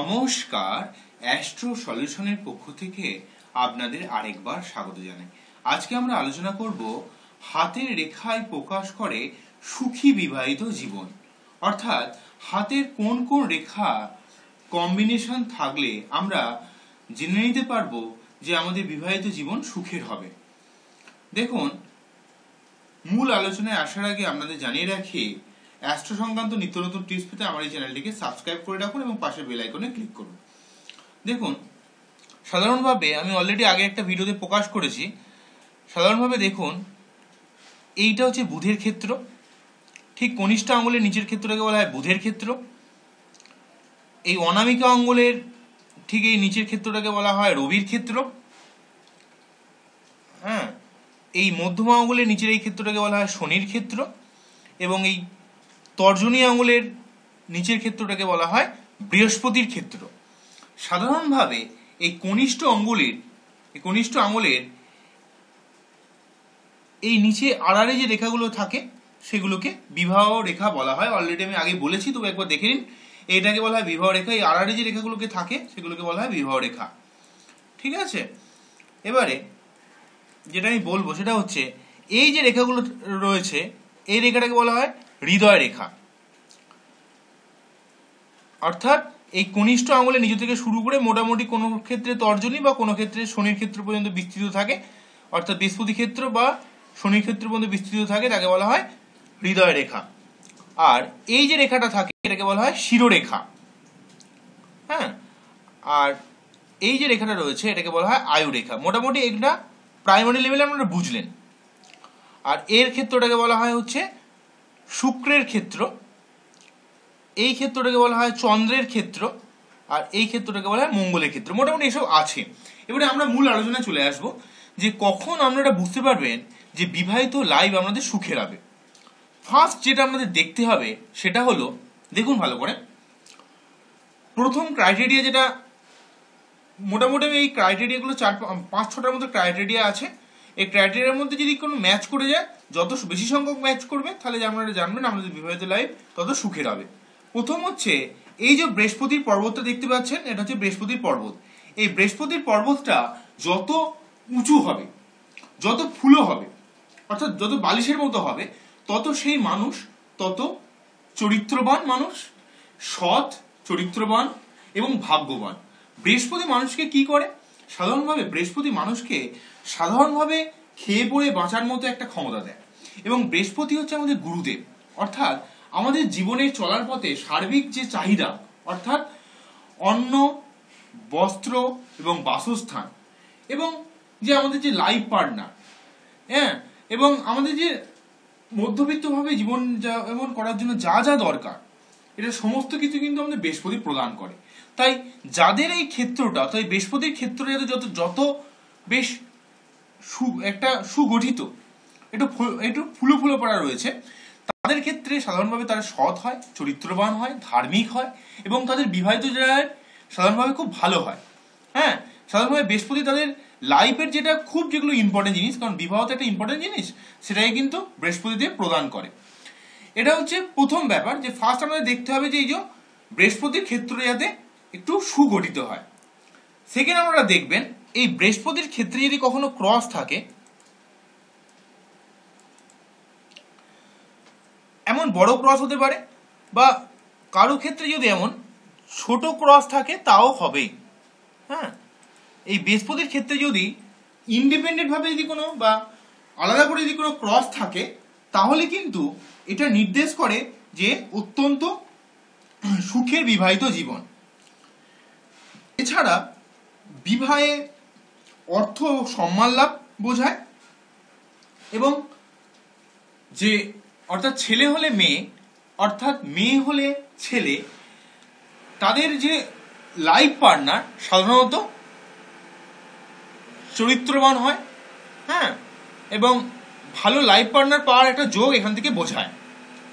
নমস্কার অ্যাস্ট্রো সলিউশনের পক্ষ থেকে আপনাদের আরেকবার স্বাগত জানাই আজকে আমরা আলোচনা করব হাতের রেখায় প্রকাশ করে সুখী বিবাহিত জীবন অর্থাৎ হাতের কোন কোন রেখা কম্বিনেশন থাকলে আমরা জেনে নিতে পারবো যে আমাদের বিবাহিত জীবন সুখের হবে দেখুন মূল আলোচনায় আসার আগে আপনাদের জানিয়ে রাখি অ্যাস্ট্রো সংক্রান্ত নিত্য নতুন টিপস পেতে আমার এই চ্যানেলটিকে সাবস্ক্রাইব করে রাখুন এবং পাশে বেল আইকনে ক্লিক করুন দেখুন সাধারণভাবে আমি অলরেডি আগে একটা ভিডিওতে প্রকাশ করেছি সাধারণভাবে দেখুন এইটা হচ্ছে বুধের ক্ষেত্র ঠিক কনিষ্ঠ আঙ্গুলের নিচের ক্ষেত্রকে বলা হয় বুধের ক্ষেত্র এই অনামিকা আঙ্গুলের ঠিক এই নিচের ক্ষেত্রটাকে বলা হয় রবির ক্ষেত্র হ্যাঁ এই মধ্যমা আঙ্গুলের নিচের এই ক্ষেত্রটাকে বলা হয় শনির ক্ষেত্র এবং এই তর্জনী আঙুলের নিচের ক্ষেত্রটাকে বলা হয় বৃহস্পতির ক্ষেত্র সাধারণভাবে এই কনিষ্ঠ অঙ্গুলির এই কনিষ্ঠ আঙুলের এই নিচে আড়ারে যে রেখাগুলো থাকে সেগুলোকে বিবাহ রেখা বলা হয় অলরেডি আমি আগে বলেছি তবে একবার দেখে নিন এইটাকে বলা হয় বিবাহ রেখা এই আড়ারে যে রেখাগুলোকে থাকে সেগুলোকে বলা হয় বিবাহ রেখা ঠিক আছে এবারে যেটা আমি বলবো সেটা হচ্ছে এই যে রেখাগুলো রয়েছে এই রেখাটাকে বলা হয় হৃদয় রেখা অর্থাৎ এই কনিষ্ঠ আঙুলে নিজে থেকে শুরু করে মোটামুটি কোনো ক্ষেত্রে তর্জনী বা কোনো ক্ষেত্রে শনির ক্ষেত্র পর্যন্ত বিস্তৃত থাকে অর্থাৎ বৃহস্পতি ক্ষেত্র বা শনির ক্ষেত্র পর্যন্ত বিস্তৃত থাকে তাকে বলা হয় হৃদয় রেখা আর এই যে রেখাটা থাকে এটাকে বলা হয় শিরোরেখা হ্যাঁ আর এই যে রেখাটা রয়েছে এটাকে বলা হয় আয়ুরেখা মোটামুটি এটা প্রাইমারি লেভেলে আপনারা বুঝলেন আর এর ক্ষেত্রটাকে বলা হয় হচ্ছে শুক্রের ক্ষেত্র এই ক্ষেত্রটাকে বলা হয় চন্দ্রের ক্ষেত্র আর এই ক্ষেত্রটাকে বলা হয় মঙ্গলের ক্ষেত্র মোটামুটি এসব আছে এবারে আমরা মূল আলোচনায় চলে আসব যে কখন আপনারা বুঝতে পারবেন যে বিবাহিত লাইভ আমাদের সুখের হবে ফার্স্ট যেটা আমাদের দেখতে হবে সেটা হলো দেখুন ভালো করে প্রথম ক্রাইটেরিয়া যেটা মোটামুটি এই ক্রাইটেরিয়াগুলো চার পাঁচ ছটার মতো ক্রাইটেরিয়া আছে এই ক্রাইটেরিয়ার মধ্যে যদি কোনো ম্যাচ করে যায় যত বেশি সংখ্যক ম্যাচ করবে তাহলে আপনারা জানবেন আমাদের বিবাহিত লাইফ তত সুখের হবে প্রথম হচ্ছে এই যে বৃহস্পতির পর্বতটা দেখতে পাচ্ছেন এটা হচ্ছে বৃহস্পতির পর্বত এই বৃহস্পতির পর্বতটা যত উঁচু হবে যত ফুলো হবে অর্থাৎ যত বালিশের মতো হবে তত সেই মানুষ তত চরিত্রবান মানুষ সৎ চরিত্রবান এবং ভাগ্যবান বৃহস্পতি মানুষকে কি করে সাধারণভাবে বৃহস্পতি মানুষকে সাধারণভাবে খেয়ে পড়ে বাঁচার মতো একটা ক্ষমতা দেয় এবং বৃহস্পতি হচ্ছে আমাদের গুরুদেব অর্থাৎ আমাদের জীবনের চলার পথে সার্বিক যে চাহিদা অর্থাৎ অন্ন বস্ত্র এবং বাসস্থান এবং যে আমাদের যে লাইফ পার্টনার হ্যাঁ এবং আমাদের যে মধ্যবিত্তভাবে জীবন যাপন করার জন্য যা যা দরকার এটা সমস্ত কিছু কিন্তু আমাদের বৃহস্পতি প্রদান করে তাই যাদের এই ক্ষেত্রটা তাই বৃহস্পতির ক্ষেত্রটা যত যত বেশ সু একটা সুগঠিত একটু একটু ফুলো ফুলো পড়া রয়েছে তাদের ক্ষেত্রে সাধারণভাবে তারা সৎ হয় চরিত্রবান হয় ধার্মিক হয় এবং তাদের বিবাহিত জায়গায় সাধারণভাবে খুব ভালো হয় হ্যাঁ সাধারণভাবে বৃহস্পতি তাদের লাইফের যেটা খুব যেগুলো ইম্পর্টেন্ট জিনিস কারণ বিবাহ তো একটা ইম্পর্টেন্ট জিনিস সেটাই কিন্তু বৃহস্পতি দিয়ে প্রদান করে এটা হচ্ছে প্রথম ব্যাপার যে ফার্স্ট আমাদের দেখতে হবে যে এই যে বৃহস্পতির ক্ষেত্র যাতে একটু সুগঠিত হয় সেকেন্ড আপনারা দেখবেন এই বৃহস্পতির ক্ষেত্রে যদি কখনো ক্রস থাকে যেমন বড় ক্রস হতে পারে বা কারো ক্ষেত্রে যদি এমন ছোট ক্রস থাকে তাও হবে হ্যাঁ এই বৃহস্পতির ক্ষেত্রে যদি ইন্ডিপেন্ডেন্টভাবে যদি কোনো বা আলাদা করে যদি কোনো ক্রস থাকে তাহলে কিন্তু এটা নির্দেশ করে যে অত্যন্ত সুখের বিবাহিত জীবন এছাড়া বিবাহে অর্থ সম্মান লাভ বোঝায় এবং যে অর্থাৎ ছেলে হলে মেয়ে অর্থাৎ মেয়ে হলে ছেলে তাদের যে লাইফ পার্টনার সাধারণত চরিত্রবান হয় হ্যাঁ এবং ভালো লাইফ পার্টনার পাওয়ার একটা যোগ এখান থেকে বোঝায়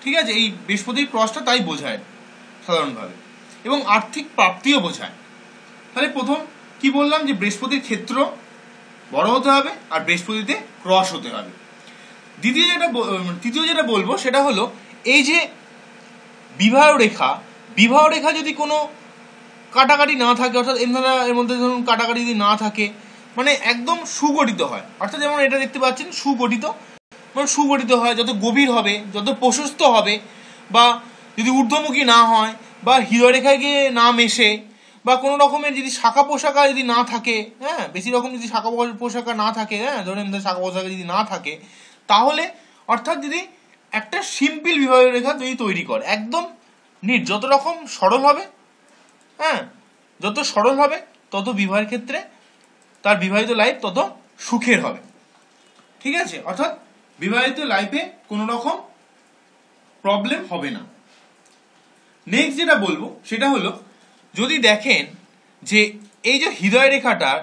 ঠিক আছে এই বৃহস্পতির ক্রসটা তাই বোঝায় সাধারণভাবে এবং আর্থিক প্রাপ্তিও বোঝায় তাহলে প্রথম কি বললাম যে বৃহস্পতির ক্ষেত্র বড় হতে হবে আর বৃহস্পতিতে ক্রস হতে হবে দ্বিতীয় যেটা তৃতীয় যেটা বলবো সেটা হলো এই যে বিবাহ রেখা বিবাহ রেখা যদি কোনো কাটাকাটি না থাকে অর্থাৎ এমনারা এর মধ্যে ধরুন কাটাকাটি যদি না থাকে মানে একদম সুগঠিত হয় অর্থাৎ যেমন এটা দেখতে পাচ্ছেন সুগঠিত মানে সুগঠিত হয় যত গভীর হবে যত প্রশস্ত হবে বা যদি ঊর্ধ্বমুখী না হয় বা হৃদয়রেখায় গিয়ে না মেশে বা কোনো রকমের যদি শাখা পোশাকা যদি না থাকে হ্যাঁ বেশি রকম যদি শাখা পোশাকা না থাকে হ্যাঁ ধরেন শাখা পোশাকা যদি না থাকে তাহলে অর্থাৎ যদি একটা সিম্পল বিভাগীয় রেখা তুমি তৈরি কর একদম নিট যত রকম সরল হবে হ্যাঁ যত সরল হবে তত বিবাহের ক্ষেত্রে তার বিবাহিত লাইফ তত সুখের হবে ঠিক আছে অর্থাৎ বিবাহিত লাইফে কোনো রকম প্রবলেম হবে না নেক্সট যেটা বলবো সেটা হলো যদি দেখেন যে এই যে হৃদয় রেখাটার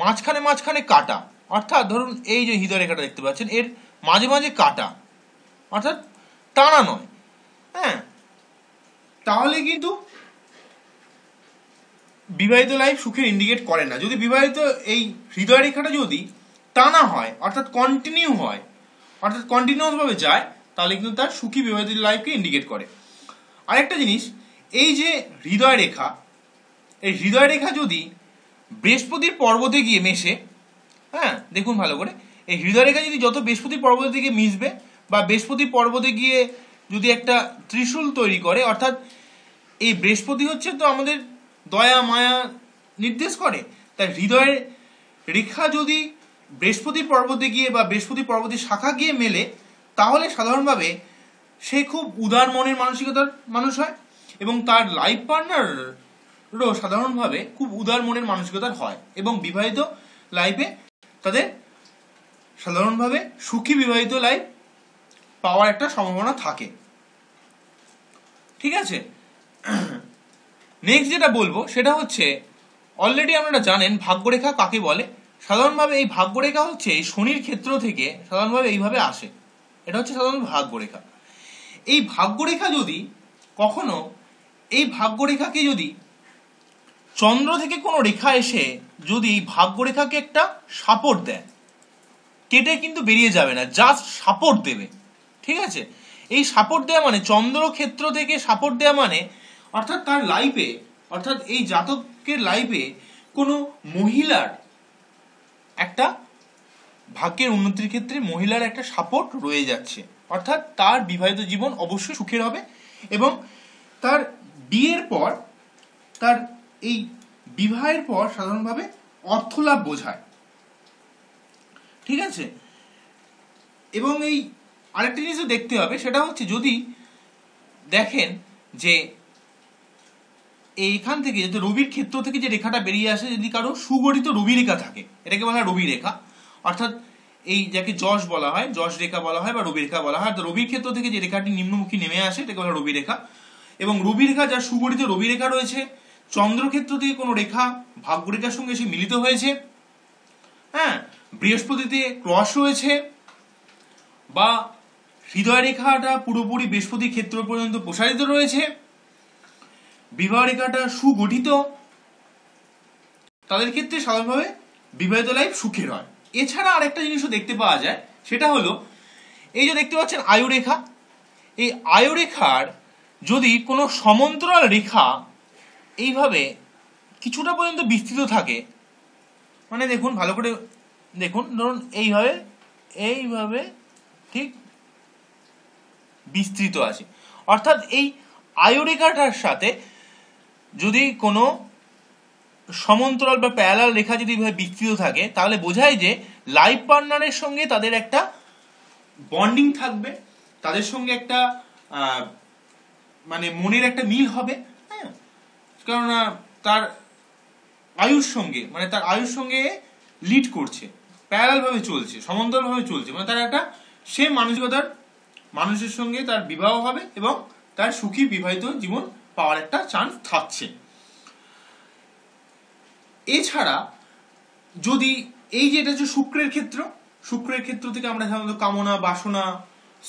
মাঝখানে মাঝখানে কাটা অর্থাৎ ধরুন এই যে হৃদয় রেখাটা দেখতে পাচ্ছেন এর মাঝে মাঝে কাটা অর্থাৎ টানা নয় হ্যাঁ তাহলে কিন্তু বিবাহিত লাইফ সুখের ইন্ডিকেট করে না যদি বিবাহিত এই হৃদয় রেখাটা যদি টানা হয় অর্থাৎ কন্টিনিউ হয় অর্থাৎ কন্টিনিউসভাবে যায় তাহলে কিন্তু তার সুখী বিবাহিত লাইফকে ইন্ডিকেট করে আরেকটা জিনিস এই যে হৃদয় রেখা এই হৃদয় রেখা যদি বৃহস্পতির পর্বতে গিয়ে মেশে হ্যাঁ দেখুন ভালো করে এই হৃদয়রেখা যদি যত বৃহস্পতি পর্বতের দিকে মিশবে বা বৃহস্পতি পর্বতে গিয়ে যদি একটা ত্রিশূল তৈরি করে অর্থাৎ এই বৃহস্পতি হচ্ছে তো আমাদের দয়া মায়া নির্দেশ করে তাই হৃদয়ের রেখা যদি বৃহস্পতি পর্বতে গিয়ে বা বৃহস্পতি পর্বতের শাখা গিয়ে মেলে তাহলে সাধারণভাবে সে খুব উদার মনের মানসিকতার মানুষ হয় এবং তার লাইফ পার্টনারও সাধারণভাবে খুব উদার মনের মানসিকতার হয় এবং বিবাহিত লাইফে তাদের সাধারণভাবে সুখী বিবাহিত লাইফ পাওয়ার একটা সম্ভাবনা থাকে ঠিক আছে নেক্সট যেটা বলবো সেটা হচ্ছে অলরেডি আপনারা জানেন ভাগ্যরেখা কাকে বলে সাধারণভাবে এই ভাগ্যরেখা হচ্ছে এই শনির ক্ষেত্র থেকে সাধারণভাবে এইভাবে আসে এটা হচ্ছে সাধারণ ভাগ্যরেখা এই ভাগ্যরেখা যদি কখনো এই ভাগ্যরেখাকে যদি চন্দ্র থেকে কোনো রেখা এসে যদি এই ভাগ্যরেখাকে একটা সাপোর্ট দেয় কেটে কিন্তু বেরিয়ে যাবে না জাস্ট সাপোর্ট দেবে ঠিক আছে এই সাপোর্ট দেওয়া মানে চন্দ্র ক্ষেত্র থেকে সাপোর্ট দেওয়া মানে অর্থাৎ তার লাইফে অর্থাৎ এই জাতকের লাইফে কোনো মহিলার একটা ভাগ্যের উন্নতির ক্ষেত্রে মহিলার একটা সাপোর্ট রয়ে যাচ্ছে অর্থাৎ তার বিবাহিত জীবন অবশ্যই সুখের হবে এবং তার বিয়ের পর তার এই বিবাহের পর সাধারণভাবে অর্থলাভ বোঝায় ঠিক আছে এবং এই আরেকটা জিনিসও দেখতে হবে সেটা হচ্ছে যদি দেখেন যে এইখান থেকে যদি রবির ক্ষেত্র থেকে যে রেখাটা বেরিয়ে আসে যদি কারো সুগঠিত রবি রেখা থাকে এটাকে বলা হয় রবি রেখা অর্থাৎ এই যাকে যশ বলা হয় যশ রেখা বলা হয় বা রবি রেখা বলা হয় তো রবির ক্ষেত্র থেকে যে রেখাটি নিম্নমুখী নেমে আসে এটাকে বলা রবি রেখা এবং রবি রেখা যার সুগঠিত রবি রেখা রয়েছে চন্দ্রক্ষেত্র থেকে কোনো রেখা ভাগ্যরেখার সঙ্গে এসে মিলিত হয়েছে হ্যাঁ বৃহস্পতিতে ক্রস রয়েছে বা হৃদয় রেখাটা পুরোপুরি বৃহস্পতি ক্ষেত্র পর্যন্ত প্রসারিত রয়েছে বিবাহ রেখাটা সুগঠিত তাদের ক্ষেত্রে সাধারণভাবে বিবাহিত লাইফ সুখের হয় এছাড়া আরেকটা জিনিসও দেখতে পাওয়া যায় সেটা হলো এই যে দেখতে পাচ্ছেন আয়ুরেখা এই আয়ুরেখার যদি কোনো সমান্তরাল রেখা এইভাবে কিছুটা পর্যন্ত বিস্তৃত থাকে মানে দেখুন ভালো করে দেখুন ধরুন এইভাবে এইভাবে ঠিক বিস্তৃত আছে অর্থাৎ এই আয়োরেখাটার সাথে যদি কোনো সমান্তরাল বা প্যারাল রেখা যদি এইভাবে বিস্তৃত থাকে তাহলে বোঝায় যে লাইভ পার্টনারের সঙ্গে তাদের একটা বন্ডিং থাকবে তাদের সঙ্গে একটা মানে মনের একটা মিল হবে কেননা তার আয়ুর সঙ্গে মানে তার আয়ুর সঙ্গে লিড করছে প্যারালভাবে চলছে সমান্তরভাবে চলছে মানে তার একটা সে মানসিকতার মানুষের সঙ্গে তার বিবাহ হবে এবং তার সুখী বিবাহিত জীবন পাওয়ার একটা চান্স থাকছে এছাড়া যদি এই যে এটা হচ্ছে শুক্রের ক্ষেত্র শুক্রের ক্ষেত্র থেকে আমরা সাধারণত কামনা বাসনা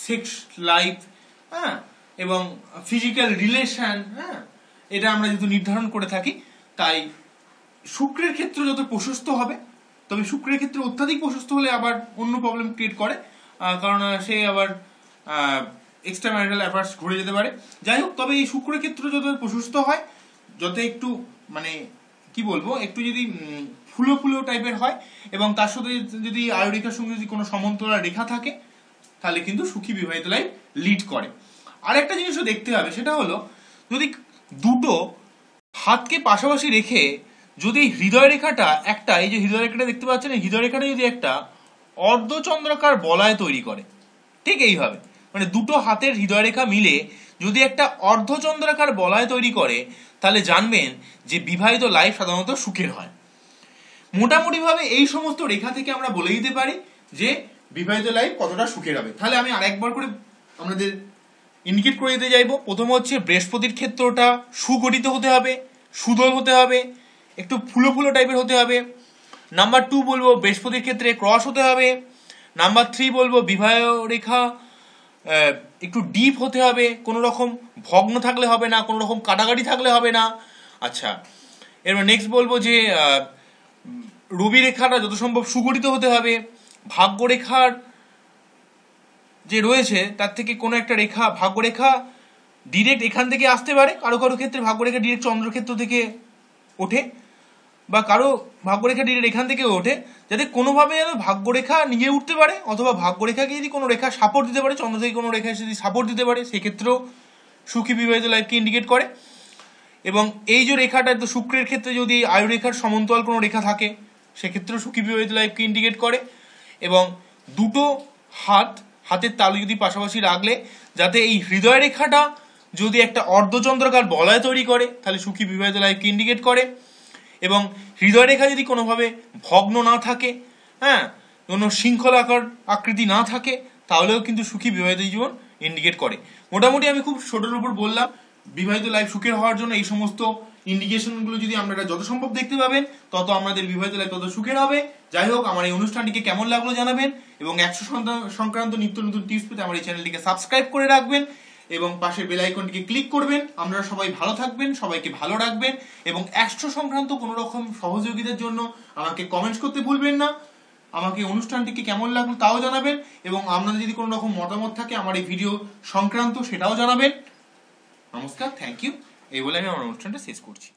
সেক্স লাইফ হ্যাঁ এবং ফিজিক্যাল রিলেশন হ্যাঁ এটা আমরা যেহেতু নির্ধারণ করে থাকি তাই শুক্রের ক্ষেত্রে যত প্রশস্ত হবে তবে শুক্রের ক্ষেত্রে অত্যাধিক প্রশস্ত হলে আবার অন্য প্রবলেম ক্রিয়েট করে কারণ সে আবার এক্সট্রা ম্যারিটাল অ্যাফার্স ঘুরে যেতে পারে যাই হোক তবে এই শুক্রের ক্ষেত্রে যত প্রশস্ত হয় যত একটু মানে কি বলবো একটু যদি ফুলো ফুলো টাইপের হয় এবং তার সাথে যদি আয়োরেখার সঙ্গে যদি কোনো সমন্তরা রেখা থাকে তাহলে কিন্তু সুখী বিবাহিত লাইফ লিড করে আরেকটা জিনিসও দেখতে হবে সেটা হলো যদি দুটো হাতকে পাশাপাশি রেখে যদি হৃদয় রেখাটা একটা এই যে হৃদয় রেখাটা দেখতে পাচ্ছেন এই হৃদয় রেখাটা যদি একটা অর্ধচন্দ্রাকার বলয় তৈরি করে ঠিক এইভাবে মানে দুটো হাতের হৃদয় রেখা মিলে যদি একটা অর্ধচন্দ্রাকার বলয় তৈরি করে তাহলে জানবেন যে বিবাহিত লাইফ সাধারণত সুখের হয় মোটামুটিভাবে এই সমস্ত রেখা থেকে আমরা বলে দিতে পারি যে বিবাহিত লাইফ কতটা সুখের হবে তাহলে আমি আরেকবার করে আমাদের ইন্ডিকেট করে দিতে চাইবো প্রথম হচ্ছে বৃহস্পতির ক্ষেত্রটা সুগঠিত হতে হবে সুদল হতে হবে একটু ফুলো ফুলো টাইপের হতে হবে নাম্বার টু বলবো বৃহস্পতির ক্ষেত্রে ক্রস হতে হবে নাম্বার থ্রি বলবো বিবাহ রেখা একটু ডিপ হতে হবে কোনো রকম ভগ্ন থাকলে হবে না কোনো রকম কাটাকাটি থাকলে হবে না আচ্ছা এরপর নেক্সট বলবো যে রবি রেখাটা যত সম্ভব সুগঠিত হতে হবে ভাগ্য রেখার যে রয়েছে তার থেকে কোনো একটা রেখা ভাগ্যরেখা ডিরেক্ট এখান থেকে আসতে পারে কারো কারো ক্ষেত্রে ভাগ্যরেখা ডিরেক্ট চন্দ্রক্ষেত্র থেকে ওঠে বা কারো ভাগ্যরেখা ডিরেক্ট এখান থেকে ওঠে যাতে কোনোভাবে যেন ভাগ্যরেখা নিয়ে উঠতে পারে অথবা ভাগ্যরেখাকে যদি কোনো রেখা সাপোর্ট দিতে পারে চন্দ্র থেকে কোনো রেখা যদি সাপোর্ট দিতে পারে সেক্ষেত্রেও সুখী বিবাহিত লাইফকে ইন্ডিকেট করে এবং এই যে রেখাটা তো শুক্রের ক্ষেত্রে যদি আয়ুরেখার সমন্তল কোনো রেখা থাকে সেক্ষেত্রেও সুখী বিবাহিত লাইফকে ইন্ডিকেট করে এবং দুটো হাত হাতের তালু যদি পাশাপাশি রাখলে যাতে এই হৃদয় রেখাটা যদি একটা অর্ধচন্দ্রকার বলয় তৈরি করে তাহলে সুখী বিবাহিত লাইফকে ইন্ডিকেট করে এবং হৃদয় রেখা যদি কোনোভাবে ভগ্ন না থাকে হ্যাঁ কোনো শৃঙ্খলাকার আকৃতি না থাকে তাহলেও কিন্তু সুখী বিবাহিত জীবন ইন্ডিকেট করে মোটামুটি আমি খুব ছোটোর উপর বললাম বিবাহিত লাইফ সুখের হওয়ার জন্য এই সমস্ত ইন্ডিকেশনগুলো যদি আপনারা যত সম্ভব দেখতে পাবেন তত আমাদের বিবাহিত লাইফ তত সুখের হবে যাই হোক আমার এই অনুষ্ঠানটিকে কেমন লাগলো জানাবেন এবং একশো সংক্রান্ত নিত্য নতুন টিপস পেতে আমার এই চ্যানেলটিকে সাবস্ক্রাইব করে রাখবেন এবং পাশের বেল আইকনটিকে ক্লিক করবেন আপনারা সবাই ভালো থাকবেন সবাইকে ভালো রাখবেন এবং একশো সংক্রান্ত কোনো রকম সহযোগিতার জন্য আমাকে কমেন্টস করতে ভুলবেন না আমাকে অনুষ্ঠানটিকে কেমন লাগলো তাও জানাবেন এবং আপনাদের যদি কোনো রকম মতামত থাকে আমার এই ভিডিও সংক্রান্ত সেটাও জানাবেন নমস্কার থ্যাংক ইউ এই বলে আমি আমার অনুষ্ঠানটা শেষ করছি